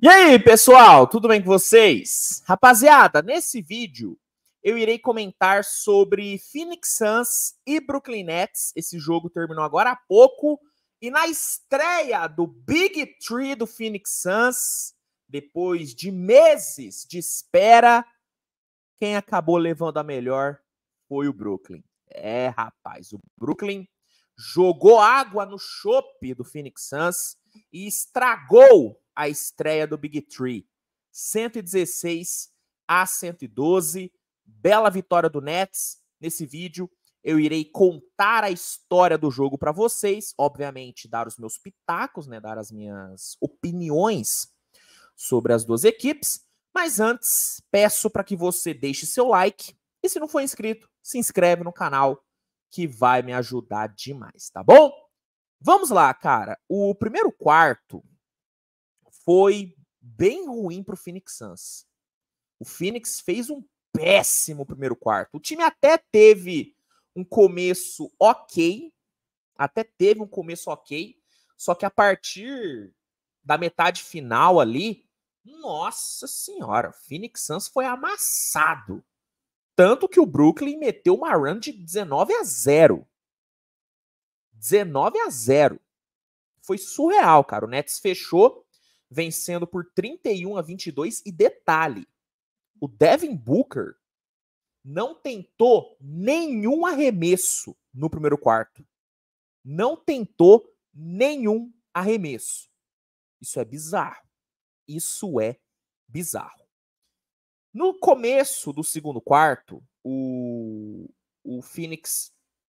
E aí, pessoal, tudo bem com vocês? Rapaziada, nesse vídeo eu irei comentar sobre Phoenix Suns e Brooklyn Nets. Esse jogo terminou agora há pouco. E na estreia do Big Tree do Phoenix Suns, depois de meses de espera, quem acabou levando a melhor foi o Brooklyn. É, rapaz, o Brooklyn jogou água no chope do Phoenix Suns e estragou a estreia do Big Three. 116 a 112. Bela vitória do Nets. Nesse vídeo eu irei contar a história do jogo para vocês, obviamente dar os meus pitacos, né, dar as minhas opiniões sobre as duas equipes, mas antes peço para que você deixe seu like e se não for inscrito, se inscreve no canal que vai me ajudar demais, tá bom? Vamos lá, cara. O primeiro quarto foi bem ruim para o Phoenix Suns. O Phoenix fez um péssimo primeiro quarto. O time até teve um começo ok, até teve um começo ok, só que a partir da metade final ali, nossa senhora, o Phoenix Suns foi amassado. Tanto que o Brooklyn meteu uma run de 19 a 0 19 a 0. Foi surreal, cara. O Nets fechou vencendo por 31 a 22 e detalhe, o Devin Booker não tentou nenhum arremesso no primeiro quarto. Não tentou nenhum arremesso. Isso é bizarro. Isso é bizarro. No começo do segundo quarto, o, o Phoenix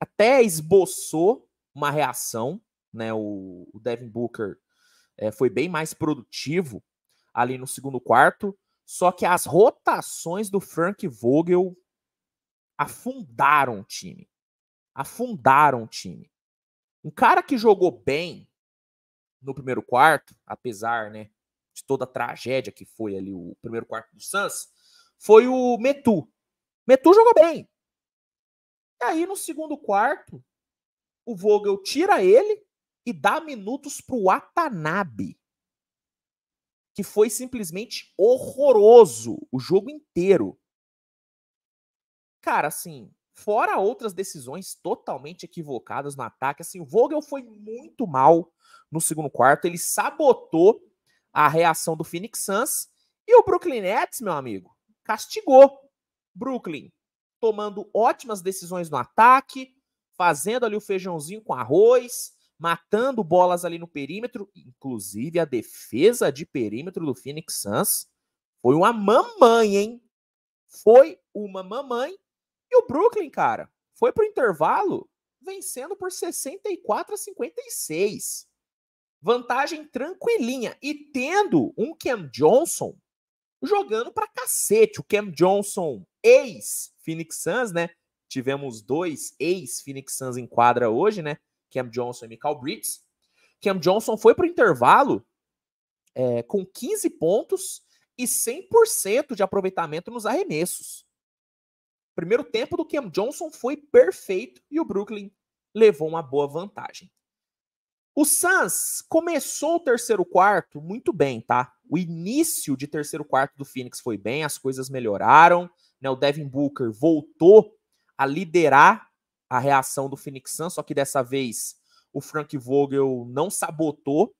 até esboçou uma reação, né? O, o Devin Booker é, foi bem mais produtivo ali no segundo quarto, só que as rotações do Frank Vogel afundaram o time. Afundaram o time. Um cara que jogou bem no primeiro quarto, apesar né, de toda a tragédia que foi ali o primeiro quarto do Suns, foi o Metu. Metu jogou bem. E aí no segundo quarto, o Vogel tira ele e dá minutos para o Watanabe, que foi simplesmente horroroso o jogo inteiro. Cara, assim, fora outras decisões totalmente equivocadas no ataque, assim, o Vogel foi muito mal no segundo quarto, ele sabotou a reação do Phoenix Suns e o Brooklyn Nets, meu amigo, castigou Brooklyn, tomando ótimas decisões no ataque, fazendo ali o feijãozinho com arroz, matando bolas ali no perímetro. Inclusive, a defesa de perímetro do Phoenix Suns foi uma mamãe, hein? Foi uma mamãe. E o Brooklyn, cara, foi pro intervalo vencendo por 64 a 56. Vantagem tranquilinha. E tendo um Cam Johnson jogando pra cacete. O Cam Johnson, ex-Phoenix Suns, né? Tivemos dois ex-Phoenix Suns em quadra hoje, né? Cam Johnson e Michael Bridges. Cam Johnson foi para o intervalo é, com 15 pontos e 100% de aproveitamento nos arremessos. Primeiro tempo do Cam Johnson foi perfeito e o Brooklyn levou uma boa vantagem. O Suns começou o terceiro quarto muito bem, tá? O início de terceiro quarto do Phoenix foi bem, as coisas melhoraram, né? O Devin Booker voltou a liderar a reação do Phoenix Suns, só que dessa vez o Frank Vogel não sabotou,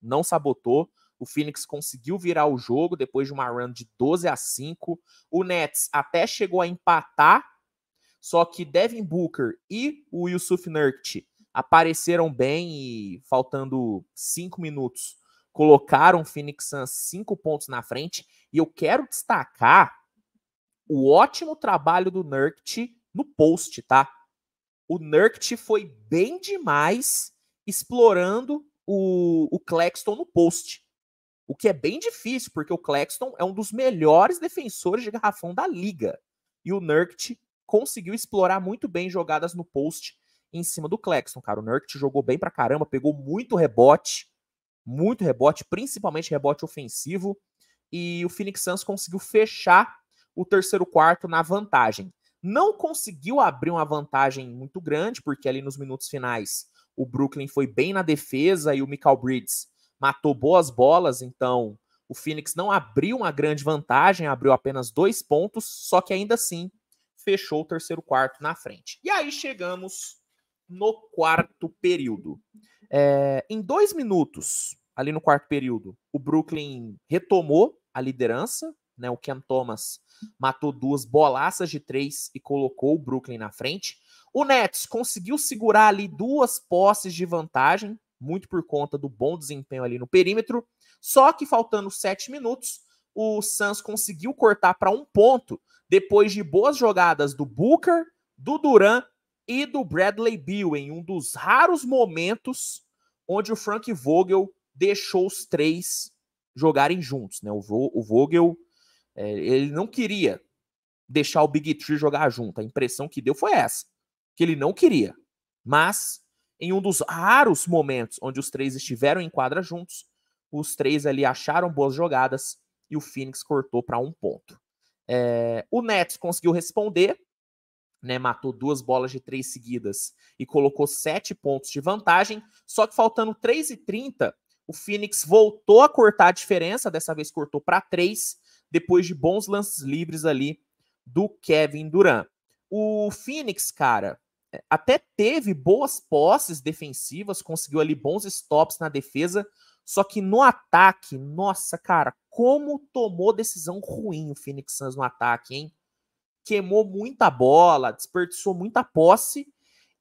não sabotou. O Phoenix conseguiu virar o jogo depois de uma run de 12 a 5. O Nets até chegou a empatar, só que Devin Booker e o Yusuf Nurkic apareceram bem e faltando 5 minutos colocaram o Phoenix Suns 5 pontos na frente. E eu quero destacar o ótimo trabalho do Nurkic no post, tá? O Nurkic foi bem demais explorando o, o Claxton no post. O que é bem difícil, porque o Claxton é um dos melhores defensores de garrafão da liga. E o Nurkic conseguiu explorar muito bem jogadas no post em cima do Claxton, cara. O Nurkic jogou bem pra caramba, pegou muito rebote, muito rebote, principalmente rebote ofensivo. E o Phoenix Suns conseguiu fechar o terceiro quarto na vantagem não conseguiu abrir uma vantagem muito grande, porque ali nos minutos finais o Brooklyn foi bem na defesa e o Michael Bridges matou boas bolas, então o Phoenix não abriu uma grande vantagem, abriu apenas dois pontos, só que ainda assim fechou o terceiro quarto na frente. E aí chegamos no quarto período. É, em dois minutos, ali no quarto período, o Brooklyn retomou a liderança, né? O Ken Thomas matou duas bolaças de três e colocou o Brooklyn na frente. O Nets conseguiu segurar ali duas posses de vantagem, muito por conta do bom desempenho ali no perímetro. Só que faltando sete minutos, o Suns conseguiu cortar para um ponto depois de boas jogadas do Booker, do Duran e do Bradley Beal em um dos raros momentos onde o Frank Vogel deixou os três jogarem juntos, né? O, Vogel é, ele não queria deixar o Big Tree jogar junto. A impressão que deu foi essa, que ele não queria. Mas, em um dos raros momentos onde os três estiveram em quadra juntos, os três ali acharam boas jogadas e o Phoenix cortou para um ponto. É, o Nets conseguiu responder, né, matou duas bolas de três seguidas e colocou sete pontos de vantagem. Só que faltando 3 e 30, o Phoenix voltou a cortar a diferença, dessa vez cortou para três depois de bons lances livres ali do Kevin Durant. O Phoenix, cara, é, até teve boas posses defensivas, conseguiu ali bons stops na defesa, só que no ataque, nossa, cara, como tomou decisão ruim o Phoenix Suns no ataque, hein? Queimou muita bola, desperdiçou muita posse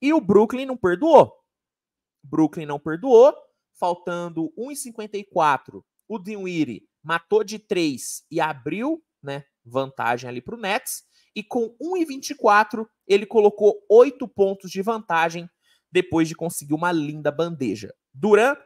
e o Brooklyn não perdoou. Brooklyn não perdoou, faltando 1,54, o Dinwiddie matou de 3 e abriu né, vantagem ali para o Nets. E com 1,24 ele colocou 8 pontos de vantagem depois de conseguir uma linda bandeja. Duran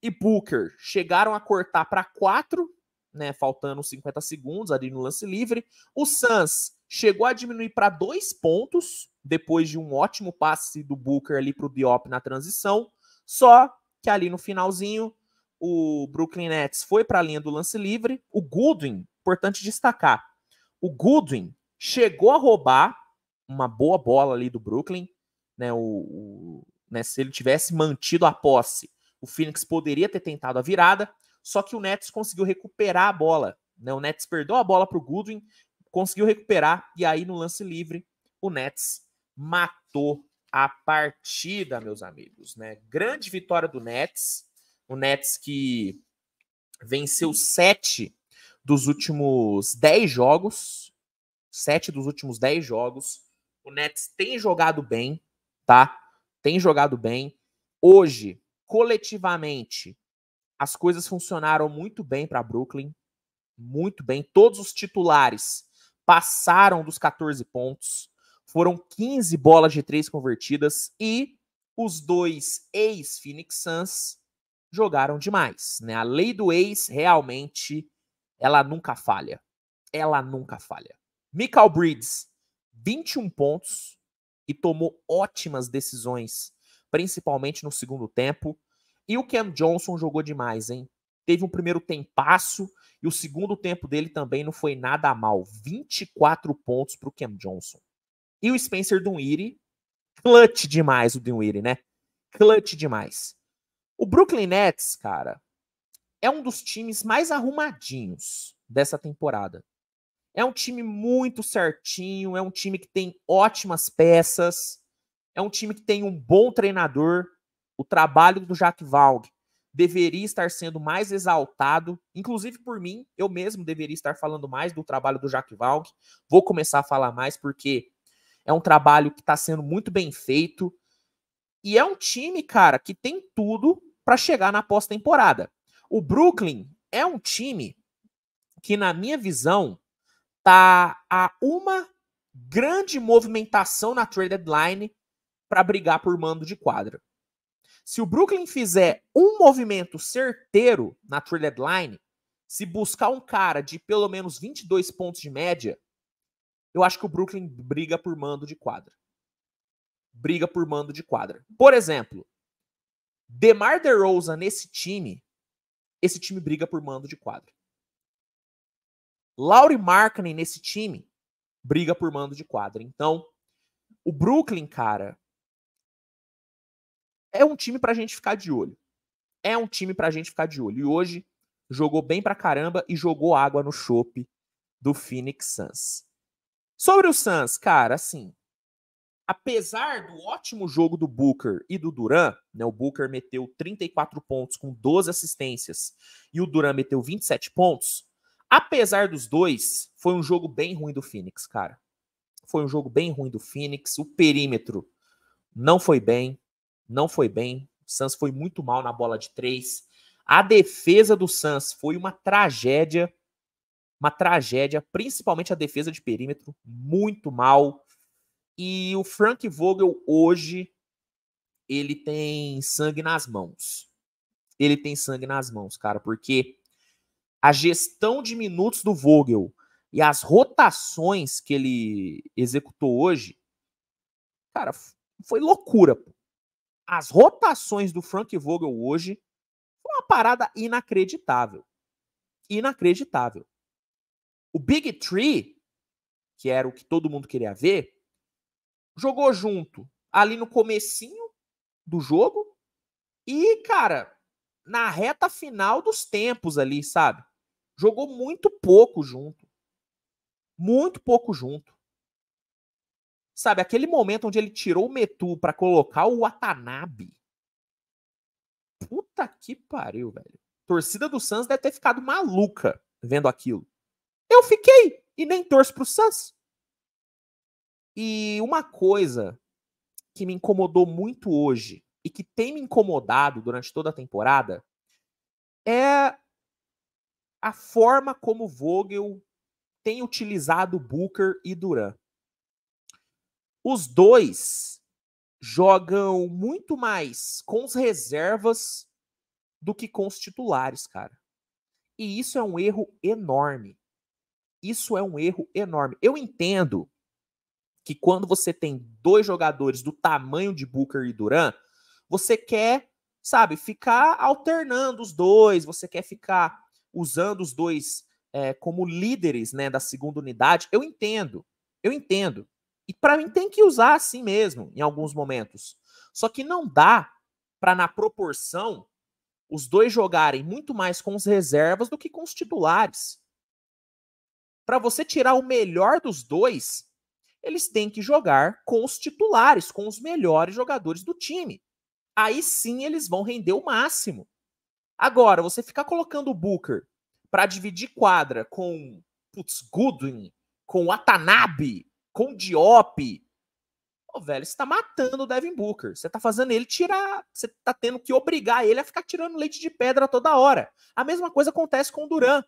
e Booker chegaram a cortar para 4, né, faltando 50 segundos ali no lance livre. O Suns chegou a diminuir para 2 pontos depois de um ótimo passe do Booker ali para o Diop na transição. Só que ali no finalzinho o Brooklyn Nets foi para a linha do lance livre. O Goodwin, importante destacar, o Goodwin chegou a roubar uma boa bola ali do Brooklyn, né? O, o né, se ele tivesse mantido a posse, o Phoenix poderia ter tentado a virada, só que o Nets conseguiu recuperar a bola. Né? O Nets perdeu a bola para o Goodwin, conseguiu recuperar, e aí no lance livre, o Nets matou a partida, meus amigos. Né? Grande vitória do Nets. O Nets que venceu sete dos últimos dez jogos. Sete dos últimos dez jogos. O Nets tem jogado bem, tá? Tem jogado bem. Hoje, coletivamente, as coisas funcionaram muito bem para Brooklyn. Muito bem. Todos os titulares passaram dos 14 pontos. Foram 15 bolas de três convertidas e os dois ex-Phoenix Suns jogaram demais, né? A lei do ex realmente ela nunca falha. Ela nunca falha. Michael Breeds, 21 pontos e tomou ótimas decisões, principalmente no segundo tempo. E o Cam Johnson jogou demais, hein? Teve um primeiro tempasso e o segundo tempo dele também não foi nada mal. 24 pontos para o Cam Johnson. E o Spencer Dunwiri, clutch demais o Dunwiri, né? Clutch demais. O Brooklyn Nets, cara, é um dos times mais arrumadinhos dessa temporada. É um time muito certinho, é um time que tem ótimas peças, é um time que tem um bom treinador. O trabalho do Jack Valg deveria estar sendo mais exaltado, inclusive por mim, eu mesmo deveria estar falando mais do trabalho do Jack Valg. Vou começar a falar mais porque é um trabalho que está sendo muito bem feito. E é um time, cara, que tem tudo para chegar na pós-temporada. O Brooklyn é um time que, na minha visão, tá a uma grande movimentação na trade deadline para brigar por mando de quadra. Se o Brooklyn fizer um movimento certeiro na trade deadline, se buscar um cara de pelo menos 22 pontos de média, eu acho que o Brooklyn briga por mando de quadra. Briga por mando de quadra. Por exemplo, DeMar DeRozan nesse time, esse time briga por mando de quadra. Lauri Markkanen nesse time briga por mando de quadra. Então, o Brooklyn, cara, é um time pra gente ficar de olho. É um time pra gente ficar de olho. E hoje jogou bem pra caramba e jogou água no chope do Phoenix Suns. Sobre o Suns, cara, assim, apesar do ótimo jogo do Booker e do Duran, né, o Booker meteu 34 pontos com 12 assistências e o Duran meteu 27 pontos, apesar dos dois, foi um jogo bem ruim do Phoenix, cara. Foi um jogo bem ruim do Phoenix, o perímetro não foi bem, não foi bem. O Suns foi muito mal na bola de três. A defesa do Suns foi uma tragédia, uma tragédia, principalmente a defesa de perímetro, muito mal. E o Frank Vogel hoje ele tem sangue nas mãos. Ele tem sangue nas mãos, cara, porque a gestão de minutos do Vogel e as rotações que ele executou hoje, cara, foi loucura. As rotações do Frank Vogel hoje foi uma parada inacreditável. Inacreditável. O Big Tree, que era o que todo mundo queria ver, jogou junto ali no comecinho do jogo e, cara, na reta final dos tempos ali, sabe? Jogou muito pouco junto. Muito pouco junto. Sabe, aquele momento onde ele tirou o Metu para colocar o Watanabe. Puta que pariu, velho. Torcida do Santos deve ter ficado maluca vendo aquilo. Eu fiquei e nem torço pro Santos e uma coisa que me incomodou muito hoje e que tem me incomodado durante toda a temporada é a forma como Vogel tem utilizado Booker e Duran. Os dois jogam muito mais com as reservas do que com os titulares, cara. E isso é um erro enorme. Isso é um erro enorme. Eu entendo que quando você tem dois jogadores do tamanho de Booker e Duran, você quer, sabe, ficar alternando os dois, você quer ficar usando os dois é, como líderes né, da segunda unidade. Eu entendo, eu entendo. E para mim tem que usar assim mesmo, em alguns momentos. Só que não dá para, na proporção, os dois jogarem muito mais com os reservas do que com os titulares. Para você tirar o melhor dos dois, eles têm que jogar com os titulares, com os melhores jogadores do time. Aí sim eles vão render o máximo. Agora, você ficar colocando o Booker para dividir quadra com putz, Goodwin, com Atanabe, com Diop. Ô, velho, você tá matando o Devin Booker. Você tá fazendo ele tirar. Você tá tendo que obrigar ele a ficar tirando leite de pedra toda hora. A mesma coisa acontece com o Duran.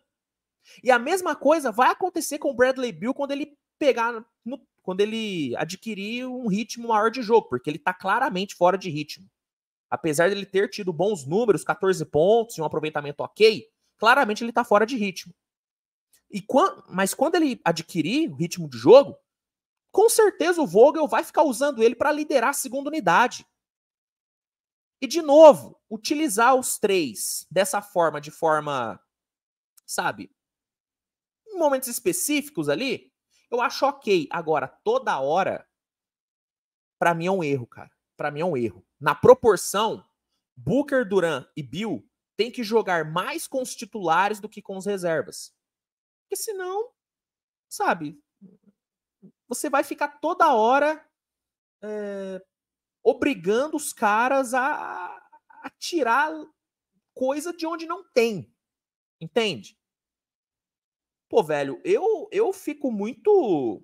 E a mesma coisa vai acontecer com o Bradley Bill quando ele pegar no quando ele adquirir um ritmo maior de jogo, porque ele está claramente fora de ritmo. Apesar dele ter tido bons números, 14 pontos e um aproveitamento ok, claramente ele está fora de ritmo. E quando, mas quando ele adquirir o ritmo de jogo, com certeza o Vogel vai ficar usando ele para liderar a segunda unidade. E de novo, utilizar os três dessa forma, de forma, sabe, em momentos específicos ali, eu acho ok. Agora, toda hora, para mim é um erro, cara. Para mim é um erro. Na proporção, Booker, Duran e Bill têm que jogar mais com os titulares do que com os reservas. Porque senão, sabe, você vai ficar toda hora é, obrigando os caras a, a tirar coisa de onde não tem. Entende? Pô, velho, eu, eu fico muito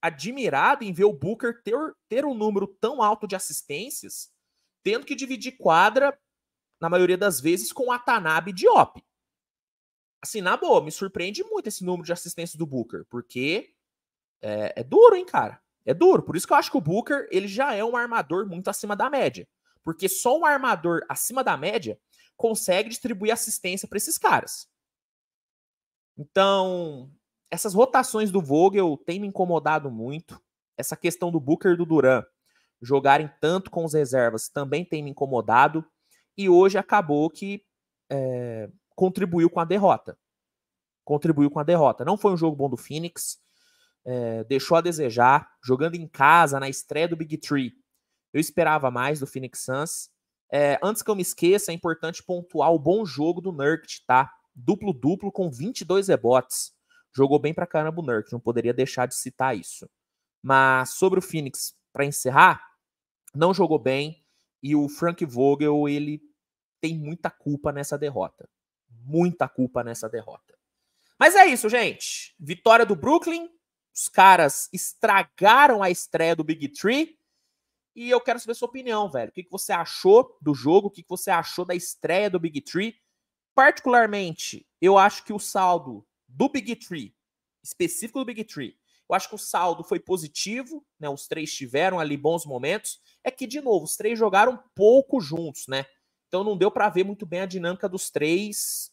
admirado em ver o Booker ter, ter um número tão alto de assistências, tendo que dividir quadra, na maioria das vezes, com Atanabe e Diop. Assim, na boa, me surpreende muito esse número de assistências do Booker, porque é, é duro, hein, cara? É duro. Por isso que eu acho que o Booker ele já é um armador muito acima da média. Porque só um armador acima da média consegue distribuir assistência para esses caras. Então, essas rotações do Vogel têm me incomodado muito. Essa questão do Booker e do Duran jogarem tanto com os reservas também tem me incomodado. E hoje acabou que é, contribuiu com a derrota. Contribuiu com a derrota. Não foi um jogo bom do Phoenix. É, deixou a desejar. Jogando em casa, na estreia do Big Tree, eu esperava mais do Phoenix Suns. É, antes que eu me esqueça, é importante pontuar o bom jogo do Nurkic, tá? duplo-duplo com 22 rebotes. Jogou bem pra caramba o Nurk, não poderia deixar de citar isso. Mas sobre o Phoenix, para encerrar, não jogou bem e o Frank Vogel, ele tem muita culpa nessa derrota. Muita culpa nessa derrota. Mas é isso, gente. Vitória do Brooklyn. Os caras estragaram a estreia do Big Tree. E eu quero saber sua opinião, velho. O que, você achou do jogo? O que, que você achou da estreia do Big Tree? Particularmente, eu acho que o saldo do Big Tree, específico do Big Tree, eu acho que o saldo foi positivo, né? Os três tiveram ali bons momentos. É que, de novo, os três jogaram pouco juntos, né? Então não deu para ver muito bem a dinâmica dos três.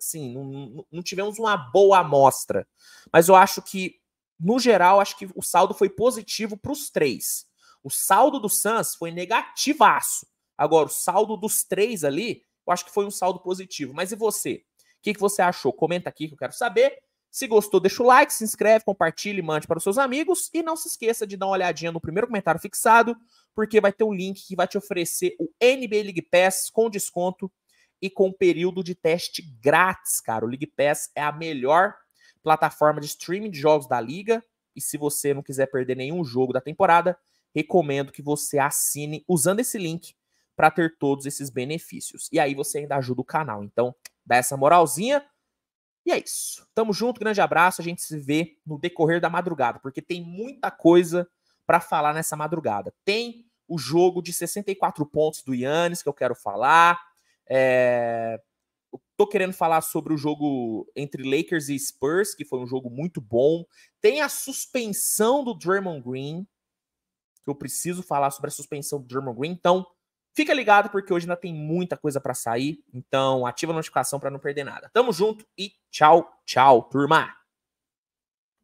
Assim, não, não, não tivemos uma boa amostra. Mas eu acho que, no geral, acho que o saldo foi positivo para os três. O saldo do Suns foi negativaço. Agora, o saldo dos três ali eu acho que foi um saldo positivo. Mas e você? O que, que você achou? Comenta aqui que eu quero saber. Se gostou, deixa o like, se inscreve, compartilhe, mande para os seus amigos. E não se esqueça de dar uma olhadinha no primeiro comentário fixado, porque vai ter um link que vai te oferecer o NBA League Pass com desconto e com período de teste grátis, cara. O League Pass é a melhor plataforma de streaming de jogos da liga. E se você não quiser perder nenhum jogo da temporada, recomendo que você assine usando esse link para ter todos esses benefícios. E aí você ainda ajuda o canal. Então, dá essa moralzinha. E é isso. Tamo junto, grande abraço. A gente se vê no decorrer da madrugada, porque tem muita coisa para falar nessa madrugada. Tem o jogo de 64 pontos do Yannis, que eu quero falar. É... Eu tô querendo falar sobre o jogo entre Lakers e Spurs, que foi um jogo muito bom. Tem a suspensão do Draymond Green, que eu preciso falar sobre a suspensão do Draymond Green. Então, Fica ligado porque hoje ainda tem muita coisa para sair, então ativa a notificação para não perder nada. Tamo junto e tchau, tchau, turma.